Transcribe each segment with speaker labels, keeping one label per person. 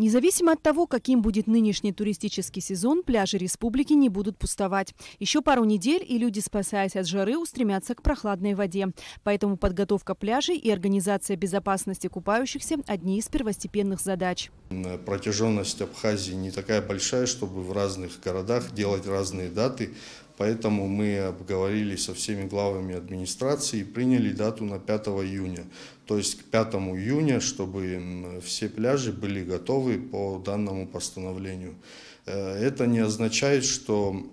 Speaker 1: Независимо от того, каким будет нынешний туристический сезон, пляжи республики не будут пустовать. Еще пару недель, и люди, спасаясь от жары, устремятся к прохладной воде. Поэтому подготовка пляжей и организация безопасности купающихся – одни из первостепенных задач.
Speaker 2: Протяженность Абхазии не такая большая, чтобы в разных городах делать разные даты, Поэтому мы обговорили со всеми главами администрации и приняли дату на 5 июня. То есть к 5 июня, чтобы все пляжи были готовы по данному постановлению. Э, это не означает, что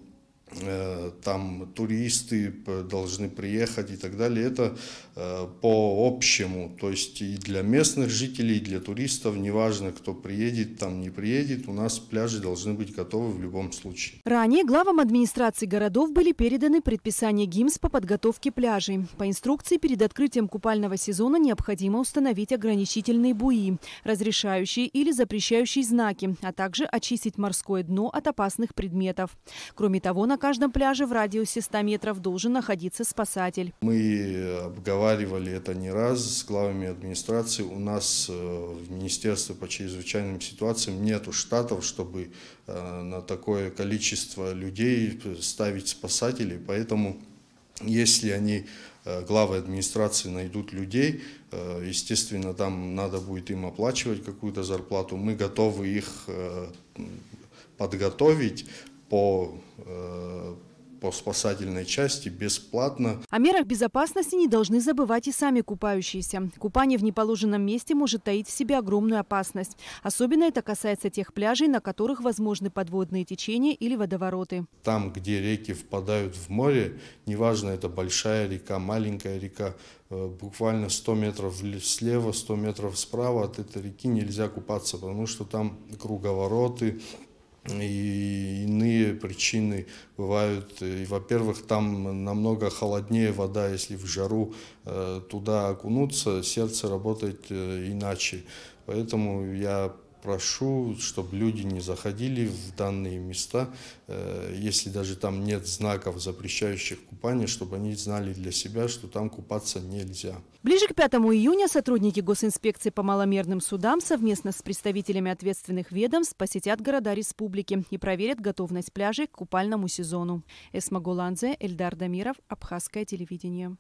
Speaker 2: Э, там туристы должны приехать и так далее. Это э, по общему, то есть и для местных жителей, и для туристов, неважно, кто приедет, там не приедет, у нас пляжи должны быть готовы в любом случае.
Speaker 1: Ранее главам администрации городов были переданы предписания ГИМС по подготовке пляжей. По инструкции перед открытием купального сезона необходимо установить ограничительные буи, разрешающие или запрещающие знаки, а также очистить морское дно от опасных предметов. Кроме того, на каждом пляже в радиусе 100 метров должен находиться спасатель.
Speaker 2: Мы э, обговаривали это не раз с главами администрации. У нас э, в Министерстве по чрезвычайным ситуациям нет штатов, чтобы э, на такое количество людей ставить спасателей. Поэтому если они главы администрации найдут людей, естественно, там надо будет им оплачивать какую-то зарплату. Мы готовы их подготовить по по спасательной части бесплатно.
Speaker 1: О мерах безопасности не должны забывать и сами купающиеся. Купание в неположенном месте может таить в себе огромную опасность. Особенно это касается тех пляжей, на которых возможны подводные течения или водовороты.
Speaker 2: Там, где реки впадают в море, неважно, это большая река, маленькая река, э, буквально 100 метров слева, 100 метров справа от этой реки нельзя купаться, потому что там круговороты, и иные причины бывают. И, во-первых, там намного холоднее вода, если в жару э, туда окунуться, сердце работает э, иначе. Поэтому я прошу, чтобы люди не заходили в данные места, э, если даже там нет знаков, запрещающих купание, чтобы они знали для себя, что там купаться нельзя.
Speaker 1: Ближе к 5 июня сотрудники госинспекции по маломерным судам совместно с представителями ответственных ведомств посетят города республики и проверят готовность пляжей к купальному сезону. Эсмагуландзе Эльдар Дамиров, Абхазское телевидение.